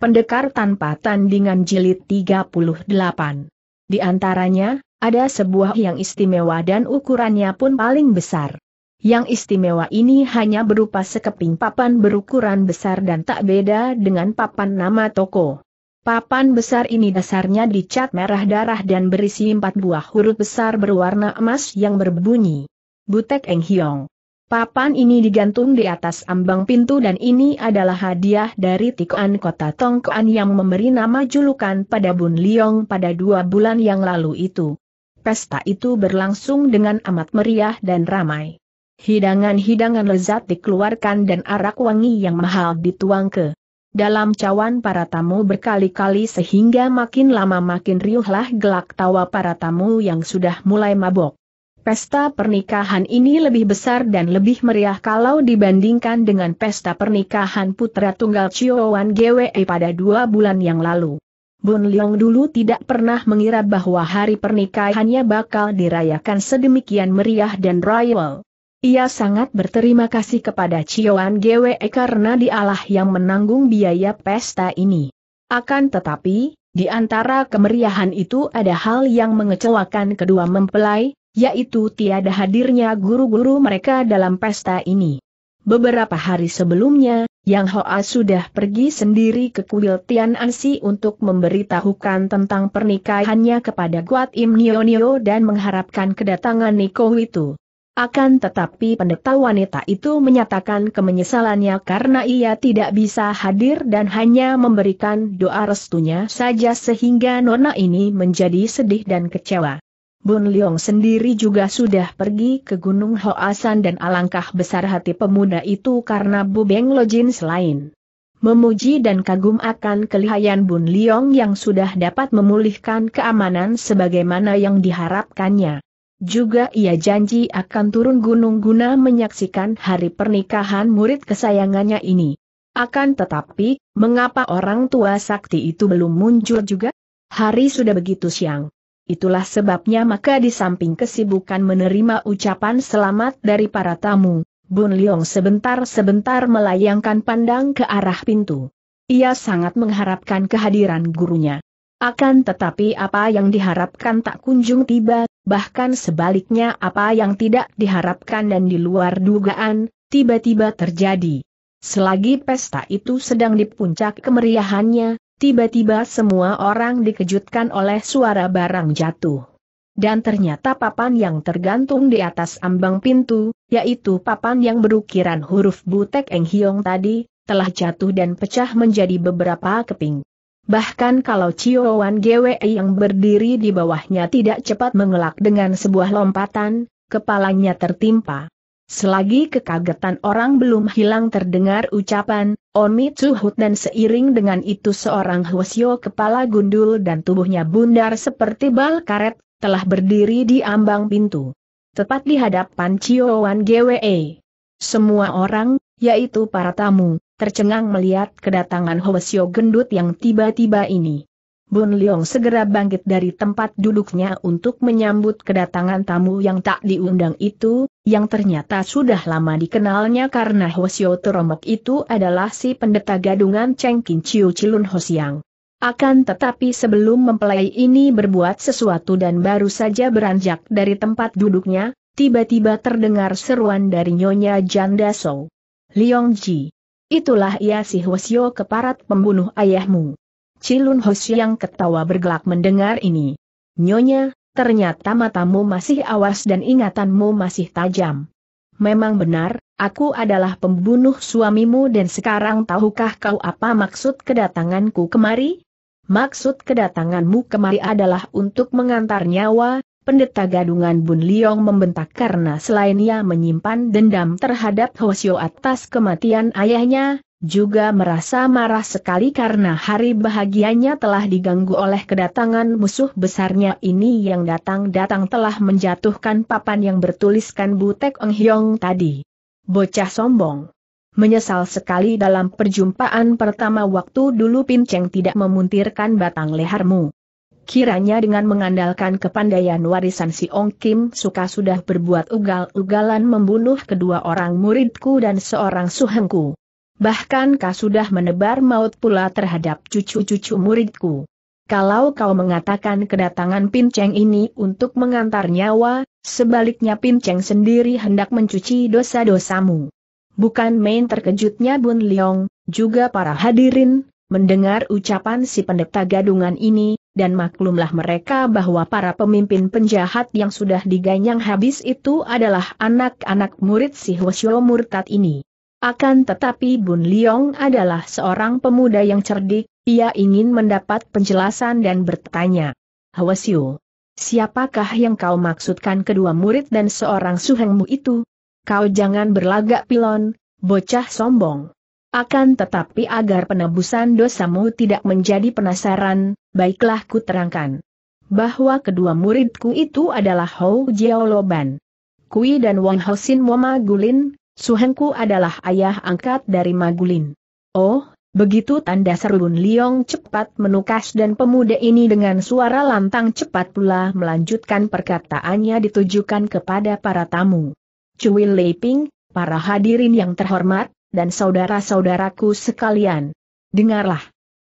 Pendekar tanpa tandingan jilid 38. Di antaranya, ada sebuah yang istimewa dan ukurannya pun paling besar. Yang istimewa ini hanya berupa sekeping papan berukuran besar dan tak beda dengan papan nama toko. Papan besar ini dasarnya dicat merah darah dan berisi empat buah huruf besar berwarna emas yang berbunyi. Butek Eng Hiong. Papan ini digantung di atas ambang pintu dan ini adalah hadiah dari Tikoan Kota Tongkoan yang memberi nama julukan pada Bun Liong pada dua bulan yang lalu itu. Pesta itu berlangsung dengan amat meriah dan ramai. Hidangan-hidangan lezat dikeluarkan dan arak wangi yang mahal dituang ke dalam cawan para tamu berkali-kali sehingga makin lama makin riuhlah gelak tawa para tamu yang sudah mulai mabok. Pesta pernikahan ini lebih besar dan lebih meriah kalau dibandingkan dengan pesta pernikahan putra tunggal Chiowan GWE pada dua bulan yang lalu. Bun Leong dulu tidak pernah mengira bahwa hari pernikahannya bakal dirayakan sedemikian meriah dan royal. Ia sangat berterima kasih kepada Chioan GWE karena dialah yang menanggung biaya pesta ini. Akan tetapi, di antara kemeriahan itu ada hal yang mengecewakan kedua mempelai, yaitu tiada hadirnya guru-guru mereka dalam pesta ini. Beberapa hari sebelumnya, Yang Hoa sudah pergi sendiri ke kuil Tian Ansi untuk memberitahukan tentang pernikahannya kepada Guat Im Nio Nio dan mengharapkan kedatangan Niko itu. Akan tetapi pendeta wanita itu menyatakan kemenyesalannya karena ia tidak bisa hadir dan hanya memberikan doa restunya saja sehingga nona ini menjadi sedih dan kecewa. Bun Leong sendiri juga sudah pergi ke Gunung Hoasan dan alangkah besar hati pemuda itu karena Bu Beng Lojin selain memuji dan kagum akan kelihayan Bun Leong yang sudah dapat memulihkan keamanan sebagaimana yang diharapkannya. Juga ia janji akan turun gunung guna menyaksikan hari pernikahan murid kesayangannya ini. Akan tetapi, mengapa orang tua sakti itu belum muncul juga? Hari sudah begitu siang. Itulah sebabnya maka di samping kesibukan menerima ucapan selamat dari para tamu, Bun Leong sebentar-sebentar melayangkan pandang ke arah pintu. Ia sangat mengharapkan kehadiran gurunya. Akan tetapi apa yang diharapkan tak kunjung tiba, bahkan sebaliknya apa yang tidak diharapkan dan di luar dugaan, tiba-tiba terjadi. Selagi pesta itu sedang di puncak kemeriahannya, Tiba-tiba semua orang dikejutkan oleh suara barang jatuh. Dan ternyata papan yang tergantung di atas ambang pintu, yaitu papan yang berukiran huruf butek Eng Hiong tadi, telah jatuh dan pecah menjadi beberapa keping. Bahkan kalau Wan GWE yang berdiri di bawahnya tidak cepat mengelak dengan sebuah lompatan, kepalanya tertimpa. Selagi kekagetan orang belum hilang terdengar ucapan, Omi Hut dan seiring dengan itu seorang Hwasyo kepala gundul dan tubuhnya bundar seperti bal karet, telah berdiri di ambang pintu. Tepat di hadapan Wan GWE. Semua orang, yaitu para tamu, tercengang melihat kedatangan Hwasyo gendut yang tiba-tiba ini. Bun Leong segera bangkit dari tempat duduknya untuk menyambut kedatangan tamu yang tak diundang itu, yang ternyata sudah lama dikenalnya karena Hosio teromok itu adalah si pendeta gadungan Cheng Kin Chiu Chilun Hosiang. Akan tetapi sebelum mempelai ini berbuat sesuatu dan baru saja beranjak dari tempat duduknya, tiba-tiba terdengar seruan dari Nyonya Janda Sou. Liong Ji. Itulah ia si Hosio keparat pembunuh ayahmu. Cilun Hosiang ketawa bergelak mendengar ini. Nyonya, Ternyata matamu masih awas dan ingatanmu masih tajam. Memang benar, aku adalah pembunuh suamimu dan sekarang tahukah kau apa maksud kedatanganku kemari? Maksud kedatanganmu kemari adalah untuk mengantar nyawa, pendeta gadungan Bun Liong membentak karena selain ia menyimpan dendam terhadap Hwasyo atas kematian ayahnya, juga merasa marah sekali karena hari bahagianya telah diganggu oleh kedatangan musuh besarnya ini yang datang-datang telah menjatuhkan papan yang bertuliskan Butek Eng Hyong tadi. Bocah sombong. Menyesal sekali dalam perjumpaan pertama waktu dulu Pin Cheng tidak memuntirkan batang lehermu. Kiranya dengan mengandalkan kepandaian warisan si Ong Kim Suka sudah berbuat ugal-ugalan membunuh kedua orang muridku dan seorang suhengku bahkan kau sudah menebar maut pula terhadap cucu-cucu muridku. Kalau kau mengatakan kedatangan Pinceng ini untuk mengantar nyawa, sebaliknya Pinceng sendiri hendak mencuci dosa-dosamu. Bukan main terkejutnya Bun Leong, juga para hadirin, mendengar ucapan si pendeta gadungan ini, dan maklumlah mereka bahwa para pemimpin penjahat yang sudah diganyang habis itu adalah anak-anak murid si Hwasyo Murtad ini. Akan tetapi Bun Liong adalah seorang pemuda yang cerdik, ia ingin mendapat penjelasan dan bertanya. Siu, siapakah yang kau maksudkan kedua murid dan seorang suhengmu itu? Kau jangan berlagak pilon, bocah sombong. Akan tetapi agar penebusan dosamu tidak menjadi penasaran, baiklah ku terangkan. Bahwa kedua muridku itu adalah Hou Jiao Loban. Kui dan Wang Hosin Woma Gulin, Suhengku adalah ayah angkat dari Magulin. Oh, begitu tanda serun Liong cepat menukas dan pemuda ini dengan suara lantang cepat pula melanjutkan perkataannya ditujukan kepada para tamu. Cui Leiping, para hadirin yang terhormat, dan saudara-saudaraku sekalian. Dengarlah.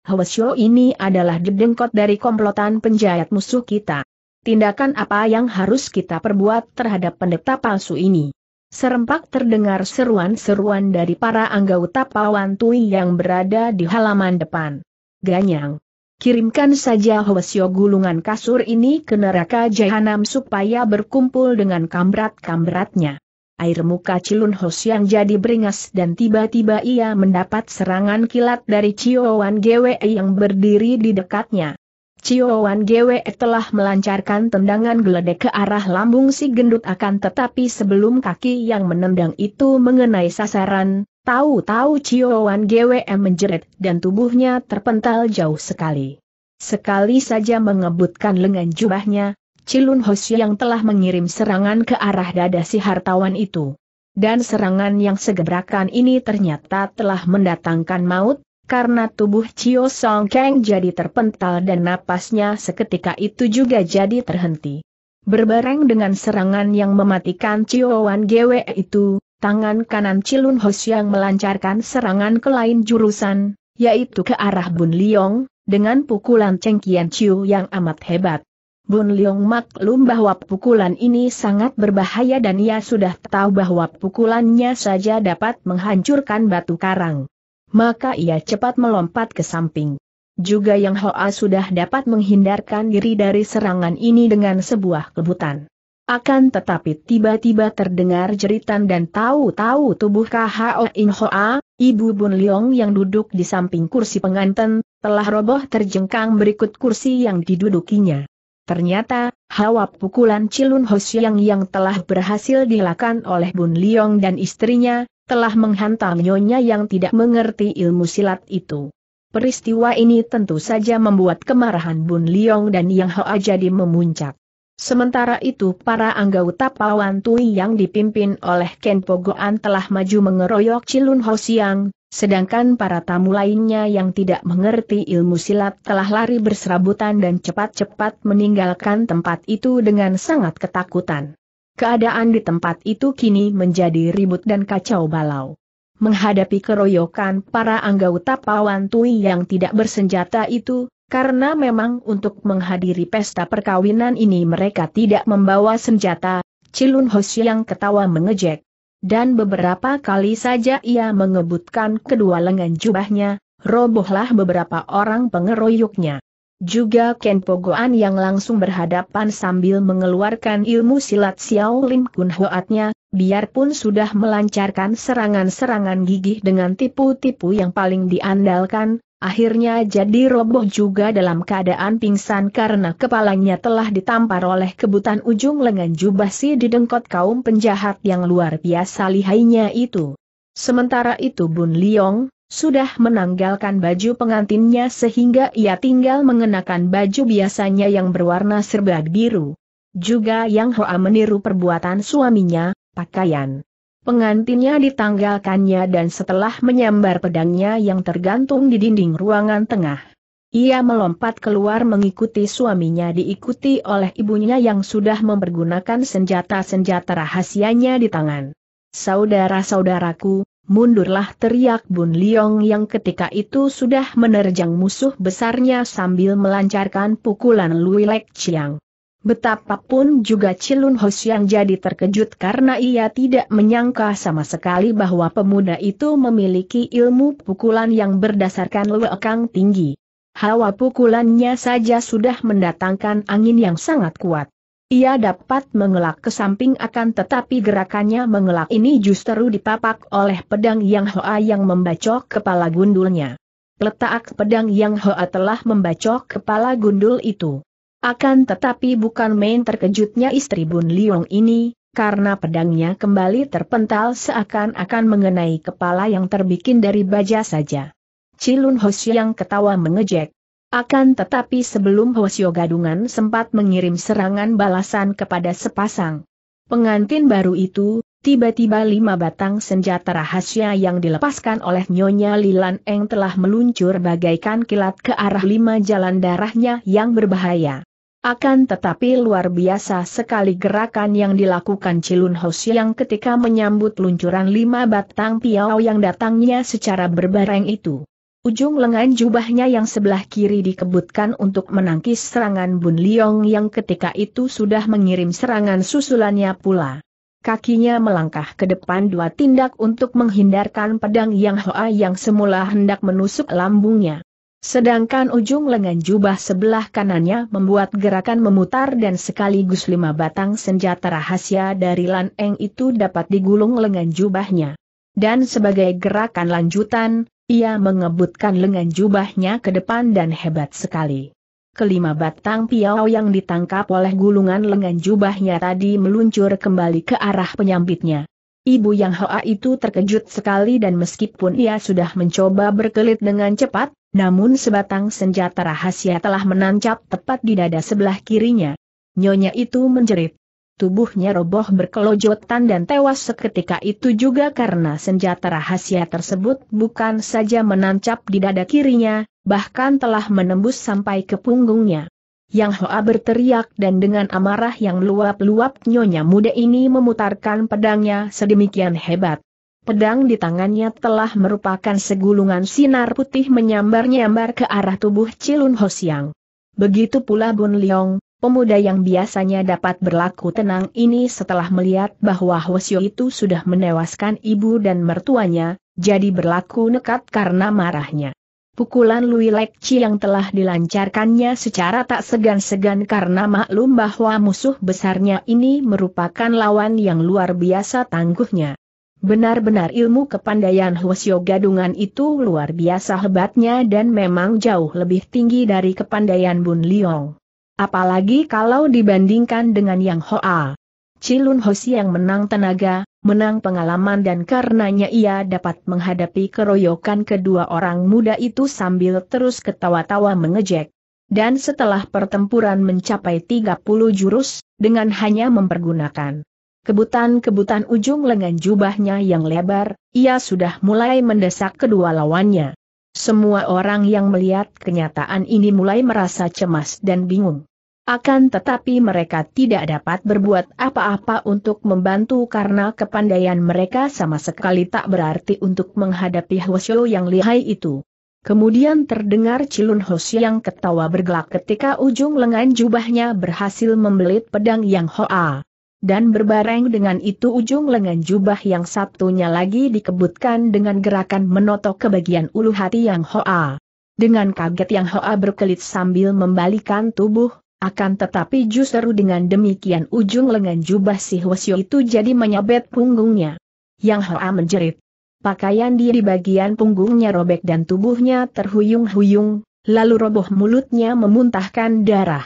Hwasyo ini adalah dedengkot dari komplotan penjahat musuh kita. Tindakan apa yang harus kita perbuat terhadap pendeta palsu ini? Serempak terdengar seruan-seruan dari para anggota Pawan Pawantui yang berada di halaman depan. Ganyang. Kirimkan saja Hwasyo gulungan kasur ini ke neraka jahanam supaya berkumpul dengan kamrat-kamratnya. Air muka Cilun hos yang jadi beringas dan tiba-tiba ia mendapat serangan kilat dari Ciowan Gwe yang berdiri di dekatnya. Cioan Gwe telah melancarkan tendangan geledek ke arah lambung si gendut akan tetapi sebelum kaki yang menendang itu mengenai sasaran, tahu-tahu Cioan Gwe menjerit dan tubuhnya terpental jauh sekali. Sekali saja mengebutkan lengan jubahnya, Cilun Hos yang telah mengirim serangan ke arah dada si hartawan itu. Dan serangan yang segebrakan ini ternyata telah mendatangkan maut, karena tubuh Chio Song Kang jadi terpental dan napasnya seketika itu juga jadi terhenti. Berbareng dengan serangan yang mematikan Chio Wan Gwe itu, tangan kanan Cilun Hos yang melancarkan serangan ke lain jurusan, yaitu ke arah Bun Liong, dengan pukulan cengkian Chiu yang amat hebat. Bun Liong maklum bahwa pukulan ini sangat berbahaya dan ia sudah tahu bahwa pukulannya saja dapat menghancurkan batu karang maka ia cepat melompat ke samping. Juga Yang Hoa sudah dapat menghindarkan diri dari serangan ini dengan sebuah kebutan. Akan tetapi tiba-tiba terdengar jeritan dan tahu-tahu tubuh KHO In Hoa, Ibu Bun Leong yang duduk di samping kursi penganten, telah roboh terjengkang berikut kursi yang didudukinya. Ternyata, hawa pukulan Cilun Hosiang yang telah berhasil dilakukan oleh Bun Leong dan istrinya, telah menghantam nyonya yang tidak mengerti ilmu silat itu. Peristiwa ini tentu saja membuat kemarahan Bun Liong dan Yang Hoa jadi memuncak. Sementara itu para anggota Pawan Tui yang dipimpin oleh Ken Pogoan telah maju mengeroyok Cilun Ho Siang, sedangkan para tamu lainnya yang tidak mengerti ilmu silat telah lari berserabutan dan cepat-cepat meninggalkan tempat itu dengan sangat ketakutan. Keadaan di tempat itu kini menjadi ribut dan kacau balau. Menghadapi keroyokan para anggota Pawan Tui yang tidak bersenjata itu, karena memang untuk menghadiri pesta perkawinan ini mereka tidak membawa senjata, Cilun Hos yang ketawa mengejek. Dan beberapa kali saja ia mengebutkan kedua lengan jubahnya, robohlah beberapa orang pengeroyoknya. Juga Ken Pogoan yang langsung berhadapan sambil mengeluarkan ilmu silat Xiao Lim Kun Hoatnya, biarpun sudah melancarkan serangan-serangan gigih dengan tipu-tipu yang paling diandalkan, akhirnya jadi roboh juga dalam keadaan pingsan karena kepalanya telah ditampar oleh kebutan ujung lengan jubah si didengkot kaum penjahat yang luar biasa lihainya itu. Sementara itu Bun Liong, sudah menanggalkan baju pengantinnya sehingga ia tinggal mengenakan baju biasanya yang berwarna serba biru. Juga Yang Hoa meniru perbuatan suaminya, pakaian. Pengantinnya ditanggalkannya dan setelah menyambar pedangnya yang tergantung di dinding ruangan tengah. Ia melompat keluar mengikuti suaminya diikuti oleh ibunya yang sudah mempergunakan senjata-senjata rahasianya di tangan. Saudara-saudaraku, Mundurlah teriak Bun Liong yang ketika itu sudah menerjang musuh besarnya sambil melancarkan pukulan Lui Lek Chiang. Betapapun juga Cilun Hos yang jadi terkejut karena ia tidak menyangka sama sekali bahwa pemuda itu memiliki ilmu pukulan yang berdasarkan lewekang tinggi. Hawa pukulannya saja sudah mendatangkan angin yang sangat kuat. Ia dapat mengelak ke samping akan tetapi gerakannya mengelak ini justru dipapak oleh pedang Yang Hoa yang membacok kepala gundulnya. Letak pedang Yang Hoa telah membacok kepala gundul itu. Akan tetapi bukan main terkejutnya istri Bun Liong ini, karena pedangnya kembali terpental seakan-akan mengenai kepala yang terbikin dari baja saja. Cilun Hos yang ketawa mengejek, akan tetapi sebelum Hwasyo Gadungan sempat mengirim serangan balasan kepada sepasang pengantin baru itu, tiba-tiba lima batang senjata rahasia yang dilepaskan oleh Nyonya Lilan Eng telah meluncur bagaikan kilat ke arah lima jalan darahnya yang berbahaya. Akan tetapi luar biasa sekali gerakan yang dilakukan Cilun Hos yang ketika menyambut luncuran lima batang piau yang datangnya secara berbareng itu. Ujung lengan jubahnya yang sebelah kiri dikebutkan untuk menangkis serangan Bun Liong yang ketika itu sudah mengirim serangan susulannya pula. Kakinya melangkah ke depan dua tindak untuk menghindarkan pedang Yang Hoa yang semula hendak menusuk lambungnya. Sedangkan ujung lengan jubah sebelah kanannya membuat gerakan memutar dan sekaligus lima batang senjata rahasia dari Lan Eng itu dapat digulung lengan jubahnya. Dan sebagai gerakan lanjutan, ia mengebutkan lengan jubahnya ke depan dan hebat sekali. Kelima batang piau yang ditangkap oleh gulungan lengan jubahnya tadi meluncur kembali ke arah penyambitnya. Ibu yang hoa itu terkejut sekali dan meskipun ia sudah mencoba berkelit dengan cepat, namun sebatang senjata rahasia telah menancap tepat di dada sebelah kirinya. Nyonya itu menjerit. Tubuhnya roboh berkelojotan dan tewas seketika itu juga karena senjata rahasia tersebut bukan saja menancap di dada kirinya, bahkan telah menembus sampai ke punggungnya. Yang Hoa berteriak dan dengan amarah yang luap-luap nyonya muda ini memutarkan pedangnya sedemikian hebat. Pedang di tangannya telah merupakan segulungan sinar putih menyambar-nyambar ke arah tubuh Cilun Hosiang. Begitu pula Bun Leong, Pemuda yang biasanya dapat berlaku tenang ini setelah melihat bahwa Hwasyo itu sudah menewaskan ibu dan mertuanya, jadi berlaku nekat karena marahnya. Pukulan Lui Lekci yang telah dilancarkannya secara tak segan-segan karena maklum bahwa musuh besarnya ini merupakan lawan yang luar biasa tangguhnya. Benar-benar ilmu kepandaian Hwasyo gadungan itu luar biasa hebatnya dan memang jauh lebih tinggi dari kepandaian Bun Liong. Apalagi kalau dibandingkan dengan Yang Hoa. Cilun Hosi yang menang tenaga, menang pengalaman dan karenanya ia dapat menghadapi keroyokan kedua orang muda itu sambil terus ketawa-tawa mengejek. Dan setelah pertempuran mencapai 30 jurus, dengan hanya mempergunakan kebutan-kebutan ujung lengan jubahnya yang lebar, ia sudah mulai mendesak kedua lawannya. Semua orang yang melihat kenyataan ini mulai merasa cemas dan bingung. Akan tetapi mereka tidak dapat berbuat apa-apa untuk membantu karena kepandaian mereka sama sekali tak berarti untuk menghadapi Hwasyo yang lihai itu. Kemudian terdengar Cilun Hos yang ketawa bergelak ketika ujung lengan jubahnya berhasil membelit pedang yang Hoa dan berbareng dengan itu ujung lengan jubah yang satunya lagi dikebutkan dengan gerakan menotok ke bagian ulu hati yang Hoa. Dengan kaget yang Hoa berkelit sambil membalikan tubuh, akan tetapi justru dengan demikian ujung lengan jubah si Hwasyo itu jadi menyabet punggungnya. Yang Hoa menjerit. Pakaian dia di bagian punggungnya robek dan tubuhnya terhuyung-huyung, lalu roboh mulutnya memuntahkan darah.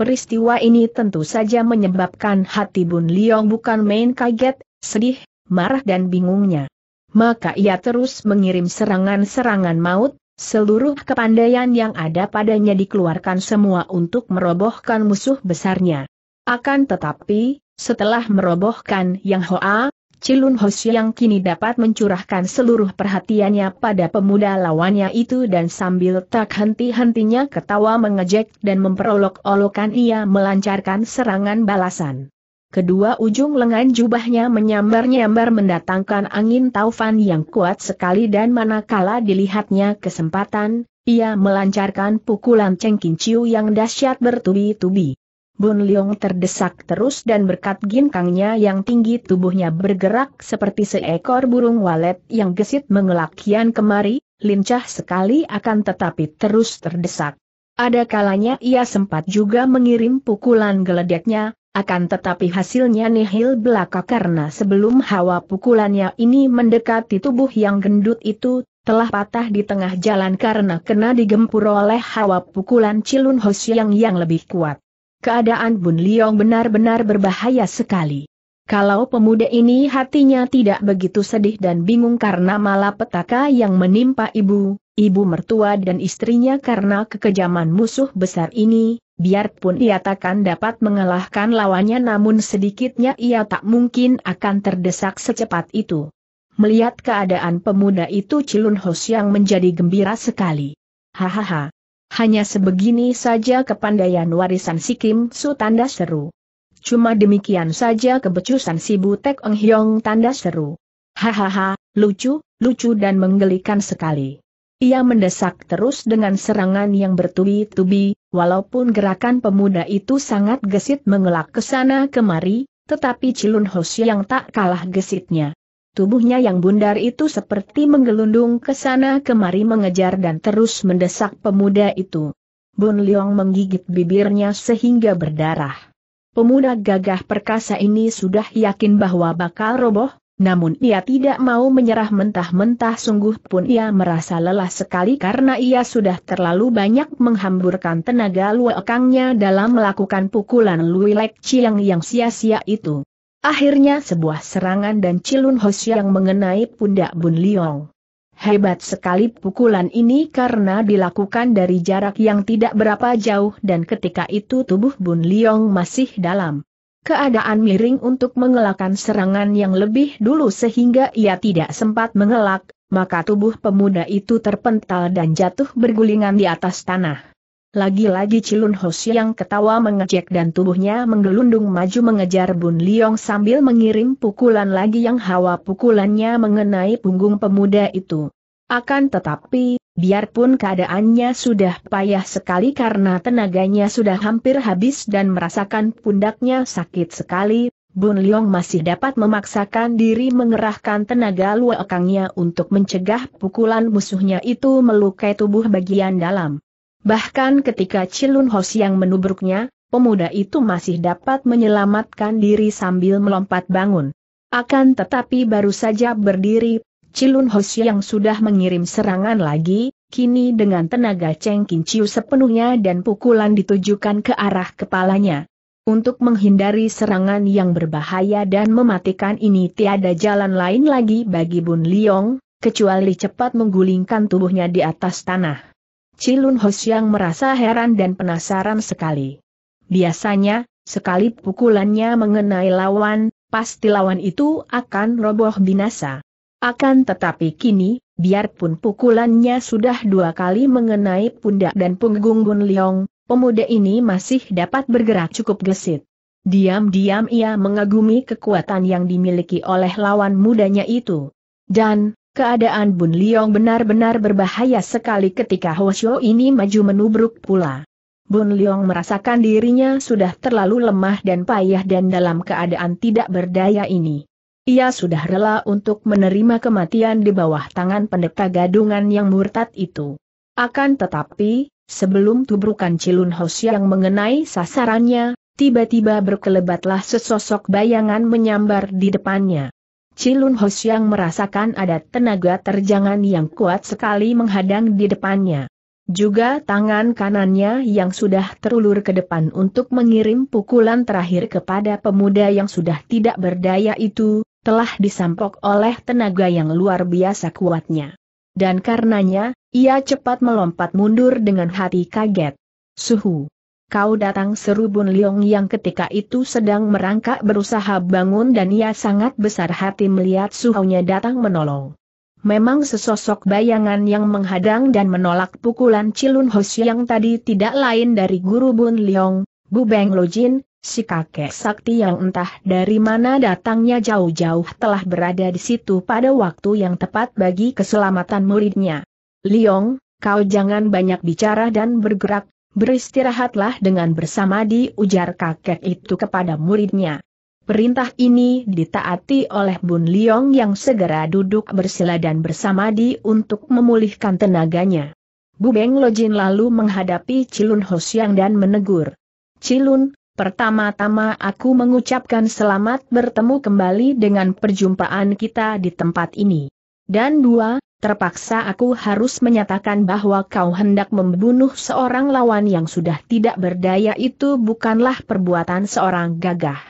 Peristiwa ini tentu saja menyebabkan hati Bun Liong bukan main kaget, sedih, marah dan bingungnya. Maka ia terus mengirim serangan-serangan maut, seluruh kepandaian yang ada padanya dikeluarkan semua untuk merobohkan musuh besarnya. Akan tetapi, setelah merobohkan Yang Hoa, Cilun Hos yang kini dapat mencurahkan seluruh perhatiannya pada pemuda lawannya itu dan sambil tak henti-hentinya ketawa mengejek dan memperolok-olokan ia melancarkan serangan balasan. Kedua ujung lengan jubahnya menyambar-nyambar mendatangkan angin taufan yang kuat sekali dan manakala dilihatnya kesempatan, ia melancarkan pukulan cengkinciu yang dahsyat bertubi-tubi. Bun Leong terdesak terus dan berkat ginkangnya yang tinggi tubuhnya bergerak seperti seekor burung walet yang gesit mengelak kian kemari, lincah sekali akan tetapi terus terdesak. Ada kalanya ia sempat juga mengirim pukulan geledeknya, akan tetapi hasilnya nihil belaka karena sebelum hawa pukulannya ini mendekati tubuh yang gendut itu, telah patah di tengah jalan karena kena digempur oleh hawa pukulan Cilun Hosiang yang lebih kuat. Keadaan Bun Liong benar-benar berbahaya sekali. Kalau pemuda ini hatinya tidak begitu sedih dan bingung karena malapetaka yang menimpa ibu, ibu mertua dan istrinya karena kekejaman musuh besar ini, biarpun ia takkan dapat mengalahkan lawannya namun sedikitnya ia tak mungkin akan terdesak secepat itu. Melihat keadaan pemuda itu Cilun Hos yang menjadi gembira sekali. Hahaha, hanya sebegini saja kepandaian warisan si Kim Su tanda seru. Cuma demikian saja kebecusan si Butek Eng Hiong, tanda seru. Hahaha, lucu, lucu dan menggelikan sekali. Ia mendesak terus dengan serangan yang bertubi-tubi, walaupun gerakan pemuda itu sangat gesit mengelak ke sana kemari, tetapi Cilun Hoshi yang tak kalah gesitnya. Tubuhnya yang bundar itu seperti menggelundung ke sana kemari mengejar dan terus mendesak pemuda itu. Bun Leong menggigit bibirnya sehingga berdarah. Pemuda gagah perkasa ini sudah yakin bahwa bakal roboh, namun ia tidak mau menyerah mentah-mentah sungguh pun ia merasa lelah sekali karena ia sudah terlalu banyak menghamburkan tenaga luakangnya dalam melakukan pukulan Lui Lek Chiang yang sia-sia itu. Akhirnya sebuah serangan dan Cilun Hos yang mengenai pundak Bun Liong. Hebat sekali pukulan ini karena dilakukan dari jarak yang tidak berapa jauh dan ketika itu tubuh Bun Liong masih dalam keadaan miring untuk mengelakkan serangan yang lebih dulu sehingga ia tidak sempat mengelak, maka tubuh pemuda itu terpental dan jatuh bergulingan di atas tanah. Lagi-lagi Cilun Hos yang ketawa mengejek dan tubuhnya menggelundung maju mengejar Bun Liong sambil mengirim pukulan lagi yang hawa pukulannya mengenai punggung pemuda itu. Akan tetapi, biarpun keadaannya sudah payah sekali karena tenaganya sudah hampir habis dan merasakan pundaknya sakit sekali, Bun Liong masih dapat memaksakan diri mengerahkan tenaga luakangnya untuk mencegah pukulan musuhnya itu melukai tubuh bagian dalam. Bahkan ketika Cilun Hos yang menubruknya, pemuda itu masih dapat menyelamatkan diri sambil melompat bangun. Akan tetapi baru saja berdiri, Cilun Hos yang sudah mengirim serangan lagi, kini dengan tenaga Cheng Chiu sepenuhnya dan pukulan ditujukan ke arah kepalanya. Untuk menghindari serangan yang berbahaya dan mematikan ini tiada jalan lain lagi bagi Bun Liong, kecuali cepat menggulingkan tubuhnya di atas tanah. Cilun Hos merasa heran dan penasaran sekali. Biasanya, sekali pukulannya mengenai lawan, pasti lawan itu akan roboh binasa. Akan tetapi kini, biarpun pukulannya sudah dua kali mengenai pundak dan punggung Bun Liong, pemuda ini masih dapat bergerak cukup gesit. Diam-diam ia mengagumi kekuatan yang dimiliki oleh lawan mudanya itu. Dan, Keadaan Bun Liong benar-benar berbahaya sekali ketika Hoshio ini maju menubruk pula. Bun Liong merasakan dirinya sudah terlalu lemah dan payah dan dalam keadaan tidak berdaya ini. Ia sudah rela untuk menerima kematian di bawah tangan pendeta gadungan yang murtad itu. Akan tetapi, sebelum tubrukan Cilun Hos yang mengenai sasarannya, tiba-tiba berkelebatlah sesosok bayangan menyambar di depannya. Cilun Hos yang merasakan ada tenaga terjangan yang kuat sekali menghadang di depannya. Juga tangan kanannya yang sudah terulur ke depan untuk mengirim pukulan terakhir kepada pemuda yang sudah tidak berdaya itu, telah disampok oleh tenaga yang luar biasa kuatnya. Dan karenanya, ia cepat melompat mundur dengan hati kaget. Suhu kau datang seru Bun Liong yang ketika itu sedang merangkak berusaha bangun dan ia sangat besar hati melihat suhunya datang menolong. Memang sesosok bayangan yang menghadang dan menolak pukulan Cilun Hos yang tadi tidak lain dari Guru Bun Liong, Bu Beng Jin, si kakek sakti yang entah dari mana datangnya jauh-jauh telah berada di situ pada waktu yang tepat bagi keselamatan muridnya. Liong, kau jangan banyak bicara dan bergerak, Beristirahatlah dengan bersama di ujar kakek itu kepada muridnya. Perintah ini ditaati oleh Bun Liong yang segera duduk bersila dan bersama di untuk memulihkan tenaganya. Bu Beng Lojin lalu menghadapi Cilun Hosiang dan menegur. Cilun, pertama-tama aku mengucapkan selamat bertemu kembali dengan perjumpaan kita di tempat ini. Dan dua, terpaksa aku harus menyatakan bahwa kau hendak membunuh seorang lawan yang sudah tidak berdaya itu bukanlah perbuatan seorang gagah.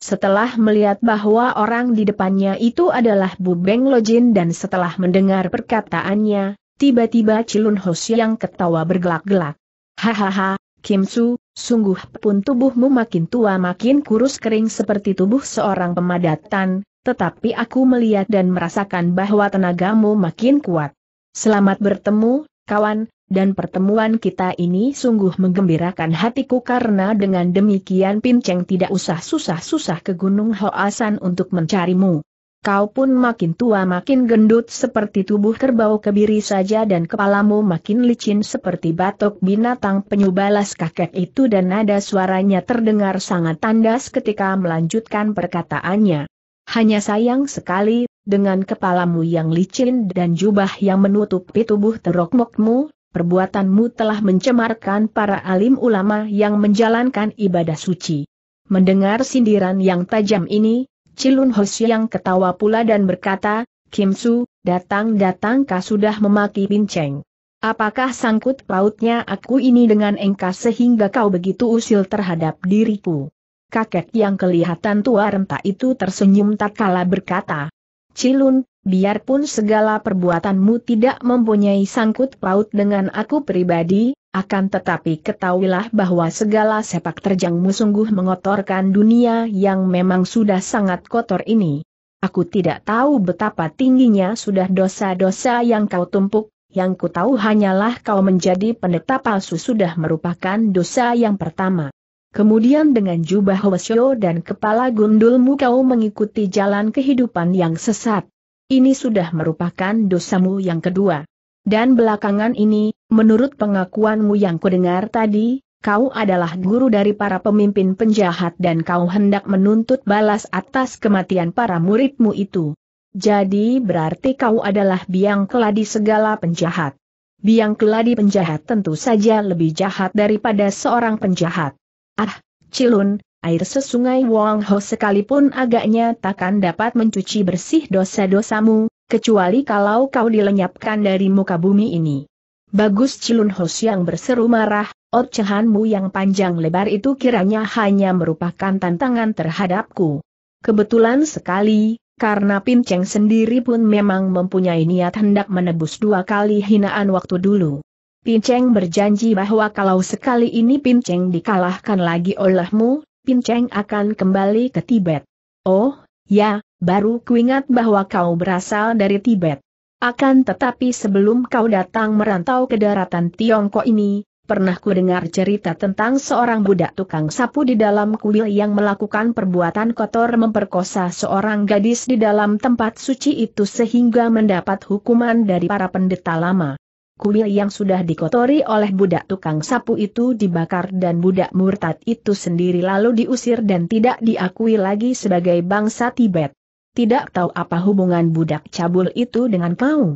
Setelah melihat bahwa orang di depannya itu adalah Bubeng Lojin dan setelah mendengar perkataannya, tiba-tiba Cilun Hos yang ketawa bergelak-gelak. Hahaha, Kim Su, sungguh pun tubuhmu makin tua makin kurus kering seperti tubuh seorang pemadatan, tetapi aku melihat dan merasakan bahwa tenagamu makin kuat. Selamat bertemu, kawan, dan pertemuan kita ini sungguh menggembirakan hatiku karena dengan demikian Pinceng tidak usah susah-susah ke Gunung Hoasan untuk mencarimu. Kau pun makin tua makin gendut seperti tubuh kerbau kebiri saja dan kepalamu makin licin seperti batok binatang penyubalas kakek itu dan nada suaranya terdengar sangat tandas ketika melanjutkan perkataannya. Hanya sayang sekali, dengan kepalamu yang licin dan jubah yang menutupi tubuh terokmokmu, perbuatanmu telah mencemarkan para alim ulama yang menjalankan ibadah suci. Mendengar sindiran yang tajam ini, Cilun Hos yang ketawa pula dan berkata, Kim Su, datang-datang kau sudah memaki Pinceng. Apakah sangkut pautnya aku ini dengan engkau sehingga kau begitu usil terhadap diriku? kakek yang kelihatan tua renta itu tersenyum tak kala berkata. Cilun, biarpun segala perbuatanmu tidak mempunyai sangkut paut dengan aku pribadi, akan tetapi ketahuilah bahwa segala sepak terjangmu sungguh mengotorkan dunia yang memang sudah sangat kotor ini. Aku tidak tahu betapa tingginya sudah dosa-dosa yang kau tumpuk, yang ku tahu hanyalah kau menjadi pendeta palsu sudah merupakan dosa yang pertama. Kemudian dengan jubah Hwasyo dan kepala gundulmu kau mengikuti jalan kehidupan yang sesat. Ini sudah merupakan dosamu yang kedua. Dan belakangan ini, menurut pengakuanmu yang kudengar tadi, kau adalah guru dari para pemimpin penjahat dan kau hendak menuntut balas atas kematian para muridmu itu. Jadi berarti kau adalah biang keladi segala penjahat. Biang keladi penjahat tentu saja lebih jahat daripada seorang penjahat. Ah, Cilun, air sesungai Wong Ho sekalipun agaknya takkan dapat mencuci bersih dosa-dosamu, kecuali kalau kau dilenyapkan dari muka bumi ini. Bagus Cilun Ho yang berseru marah, ocehanmu yang panjang lebar itu kiranya hanya merupakan tantangan terhadapku. Kebetulan sekali, karena Pinceng sendiri pun memang mempunyai niat hendak menebus dua kali hinaan waktu dulu. Pinceng berjanji bahwa kalau sekali ini Pinceng dikalahkan lagi olehmu, Pinceng akan kembali ke Tibet. Oh, ya, baru kuingat bahwa kau berasal dari Tibet. Akan tetapi sebelum kau datang merantau ke daratan Tiongkok ini, pernah ku dengar cerita tentang seorang budak tukang sapu di dalam kuil yang melakukan perbuatan kotor memperkosa seorang gadis di dalam tempat suci itu sehingga mendapat hukuman dari para pendeta lama kuil yang sudah dikotori oleh budak tukang sapu itu dibakar dan budak murtad itu sendiri lalu diusir dan tidak diakui lagi sebagai bangsa Tibet. Tidak tahu apa hubungan budak cabul itu dengan kau.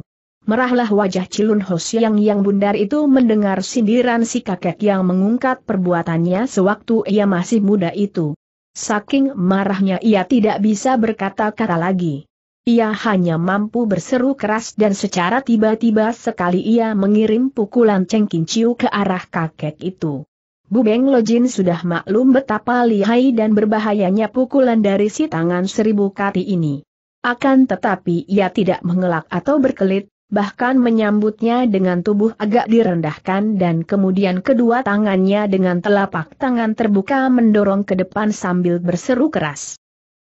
Merahlah wajah Cilun Hosiang yang bundar itu mendengar sindiran si kakek yang mengungkap perbuatannya sewaktu ia masih muda itu. Saking marahnya ia tidak bisa berkata-kata lagi. Ia hanya mampu berseru keras dan secara tiba-tiba sekali ia mengirim pukulan cengkin ciu ke arah kakek itu. Bu Beng Lojin sudah maklum betapa lihai dan berbahayanya pukulan dari si tangan seribu kati ini. Akan tetapi ia tidak mengelak atau berkelit, bahkan menyambutnya dengan tubuh agak direndahkan dan kemudian kedua tangannya dengan telapak tangan terbuka mendorong ke depan sambil berseru keras.